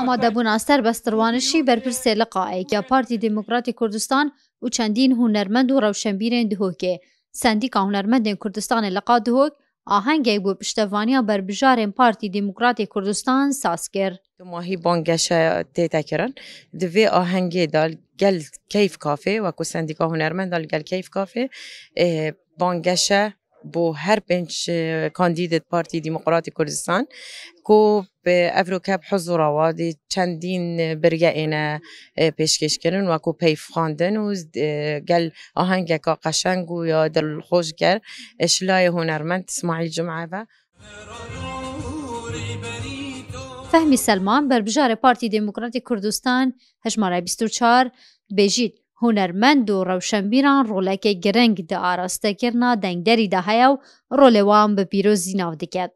آمادەبوون ئاستەر بەستڕوانشی بەرپرسێ لە قائێکیا پارتی دموکراتی کوردستان و چەندین هوەرمەند و ڕەوشەمبیرێن دهۆکێ سندیکا هوەرمەندێن کوردستانی لەقا دهۆک ئاهەنگێک بۆ پشتەوانیا بربژارێن پارتی دموکراتی کوردستان ساس کرد ماهی بانگەشە تێتەکردن divê ئاهەنگێ گەل کەیف کافێ وەکو سندیکا هوەرمەند دال گەل کەیف کافێ بانگەشە بو هر بنش آه، کاندیدت بارتي ديمقراطي كردستان كو به افروکاب حضور آوادی چندین برگه اینا پیشکش کردن و کو آه، پیف خواندن و آه، گل آهنگ که قشنگ دل خوش کرد اشلاي هنرمند اسماعیل جمعه با فهمي سلمان بربجار بارتي ديمقراطي كردستان کردستان هجمارا 24 بجید هونەرمەند و ڕەوشەمبیران ڕۆلەکەی گرنگ دە ئاراستەکردنا دەنگدەریدا هەیە و ڕۆلێوان بە پیرۆزی ناو دەکات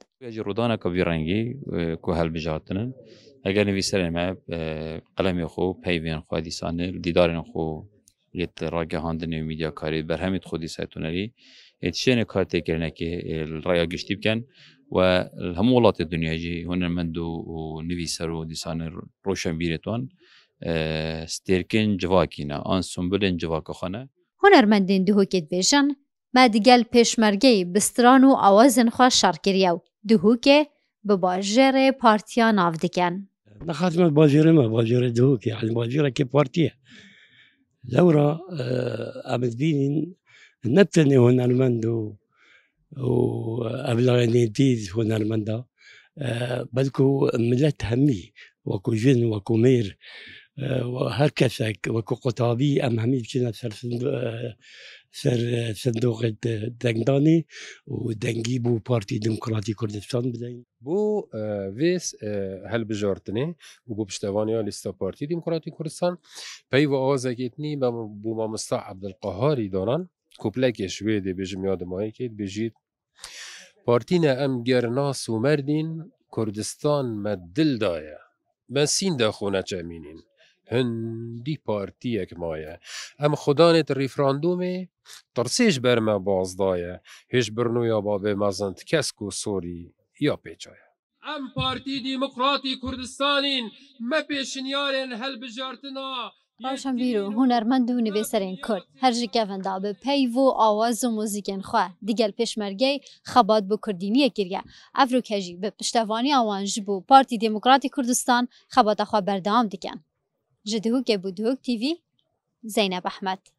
ڕوودانە کەبیڕەنگی اه، کو هەلبژاتنن ئەگەر نوویسەرێمە اه، قەلەمی خۆ پەیوێن خوا دیسانێ دیدارێن خۆ یت ڕاگەهاندنێ میدیاکاری بەرهەمیت خودی سەتونەری هێتشێنە کارتێکردنەکە ڕێیا اه، گشتی بکەن و هەموو وڵاتی دنیاژی هونەرمەند و نوویسەر و دیسانە ڕۆشەمبیرێتوان stêrkên civakî ne an sumbulên civaka xwe ne Hunermendên dihokê dibêjin me di gel pêşmergeyî bistran û awazên xwe şarkiriye ew dihokê bi bajerê partiya nav diken. دخلت من باجيري ما باجيري دهوك يعني باجيرة كي بارتيه لورا أبد بينين نتني هنرمندو وأبلغني ديد هنرمندا بلكو ملت همي وكو جن وكو مير وهكذا وكقطابي أم همي بشنا سر سر صندوق دنگدانی آه، آه، و دنگی بو پارتی دموکراتی کردستان بو ویس هل بجارتنه و بو پشتوانی ها لیستا پارتی دموکراتی کردستان پی و آزگیتنی بو ما مستا عبدالقهاری دانان کپلک شویده بجم یاد مایی که بجید ام گرناس و مردین کردستان مدل دايا بسين سین دا چمینین هندی پارتیەک مایه ئەم خوددانێت ریفراندومێ ترسیش بەرمە بازدایه هێش برنویا با به مزند کس و سوری یا پیچایه. هم پارتی دیموکراتی کوردستانین مە پێشنیارێن هەلبژارتنا. پاشم بیر و هوەرمەند و هر کورد هەرژی کەڤندا به پەیڤ و آواز و موزیکن خوا دیگەل پێشمەرگەی خەبات بۆ کوردینیە گریا ئەفرو به بە به آوانج بو بوو پارتی دموکراتی کوردستان خواه دام دیگن جدهوك بودهوك تيفي زينب أحمد